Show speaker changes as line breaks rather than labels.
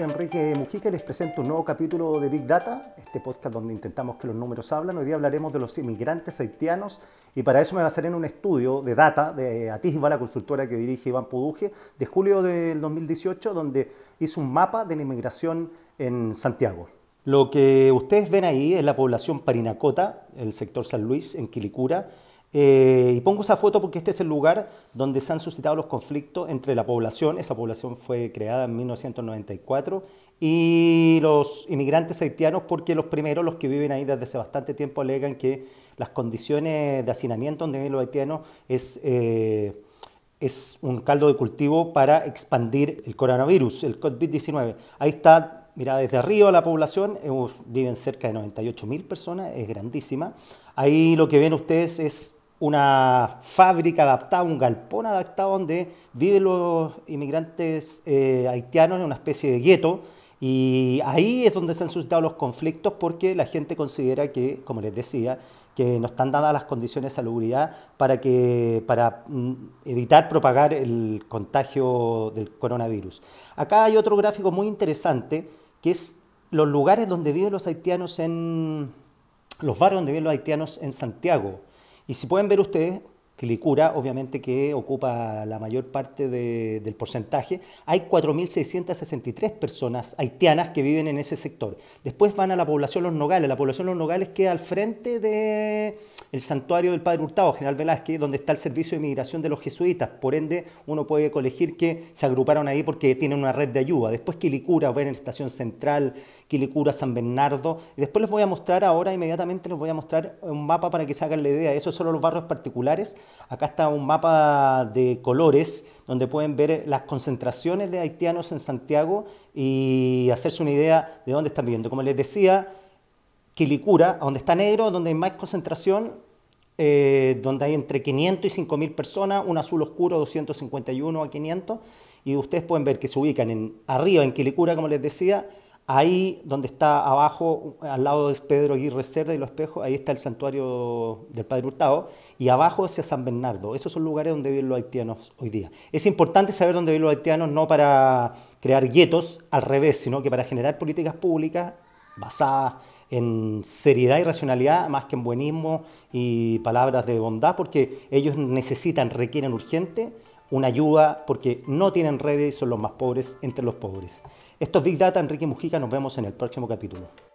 Enrique Mujica les presento un nuevo capítulo de Big Data, este podcast donde intentamos que los números hablan. Hoy día hablaremos de los inmigrantes haitianos y para eso me basaré en un estudio de data de Atisba, la consultora que dirige Iván Puduje, de julio del 2018, donde hizo un mapa de la inmigración en Santiago. Lo que ustedes ven ahí es la población parinacota, el sector San Luis, en Quilicura, eh, y pongo esa foto porque este es el lugar donde se han suscitado los conflictos entre la población, esa población fue creada en 1994, y los inmigrantes haitianos, porque los primeros, los que viven ahí desde hace bastante tiempo, alegan que las condiciones de hacinamiento donde viven los haitianos es... Eh, es un caldo de cultivo para expandir el coronavirus, el COVID-19. Ahí está, mira, desde arriba la población, eh, viven cerca de 98.000 personas, es grandísima. Ahí lo que ven ustedes es una fábrica adaptada, un galpón adaptado donde viven los inmigrantes eh, haitianos en una especie de gueto. Y ahí es donde se han suscitado los conflictos porque la gente considera que, como les decía, que no están dadas las condiciones de salubridad para, que, para mm, evitar propagar el contagio del coronavirus. Acá hay otro gráfico muy interesante que es los lugares donde viven los haitianos en los barrios donde viven los haitianos en Santiago. Y si pueden ver ustedes, ...Quilicura, obviamente que ocupa la mayor parte del porcentaje, hay 4.663 personas haitianas que viven en ese sector. Después van a la población Los Nogales. La población Los Nogales queda al frente del el santuario del Padre Hurtado, General Velázquez, donde está el servicio de migración de los jesuitas. Por ende, uno puede colegir que se agruparon ahí porque tienen una red de ayuda. Después Quilicura, ven en Estación Central, Quilicura, San Bernardo. Y después les voy a mostrar ahora, inmediatamente les voy a mostrar un mapa para que se hagan la idea. Esos son los barrios particulares Acá está un mapa de colores donde pueden ver las concentraciones de haitianos en Santiago y hacerse una idea de dónde están viviendo. Como les decía, Quilicura, donde está negro, donde hay más concentración, eh, donde hay entre 500 y 5.000 personas, un azul oscuro 251 a 500, y ustedes pueden ver que se ubican en, arriba en Quilicura, como les decía, Ahí donde está abajo, al lado de Pedro Aguirre Cerda y los espejos, ahí está el santuario del Padre Hurtado y abajo hacia San Bernardo. Esos son lugares donde viven los haitianos hoy día. Es importante saber dónde viven los haitianos no para crear guetos al revés, sino que para generar políticas públicas basadas en seriedad y racionalidad más que en buenismo y palabras de bondad, porque ellos necesitan, requieren urgente una ayuda porque no tienen redes y son los más pobres entre los pobres. Esto es Big Data, Enrique Mujica, nos vemos en el próximo capítulo.